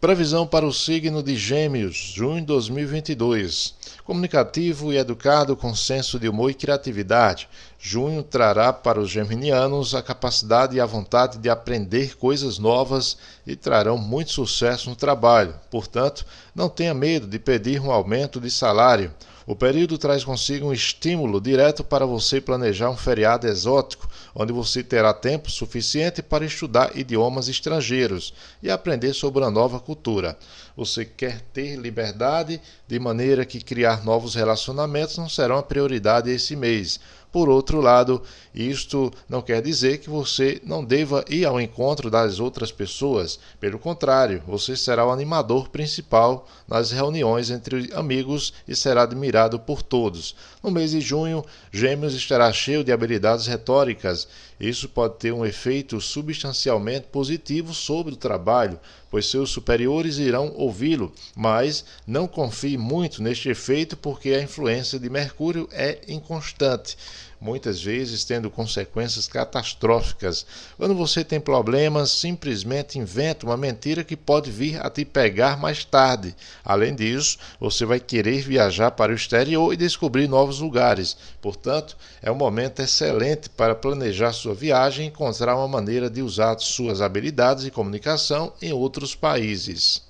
Previsão para o signo de Gêmeos, junho de 2022. Comunicativo e educado com senso de humor e criatividade, junho trará para os geminianos a capacidade e a vontade de aprender coisas novas e trarão muito sucesso no trabalho. Portanto, não tenha medo de pedir um aumento de salário o período traz consigo um estímulo direto para você planejar um feriado exótico, onde você terá tempo suficiente para estudar idiomas estrangeiros e aprender sobre a nova cultura. Você quer ter liberdade, de maneira que criar novos relacionamentos não serão a prioridade esse mês por outro lado, isto não quer dizer que você não deva ir ao encontro das outras pessoas. Pelo contrário, você será o animador principal nas reuniões entre amigos e será admirado por todos. No mês de junho, Gêmeos estará cheio de habilidades retóricas. Isso pode ter um efeito substancialmente positivo sobre o trabalho, pois seus superiores irão ouvi-lo, mas não confie muito neste efeito porque a influência de Mercúrio é inconstante muitas vezes tendo consequências catastróficas. Quando você tem problemas, simplesmente inventa uma mentira que pode vir a te pegar mais tarde. Além disso, você vai querer viajar para o exterior e descobrir novos lugares. Portanto, é um momento excelente para planejar sua viagem e encontrar uma maneira de usar suas habilidades de comunicação em outros países.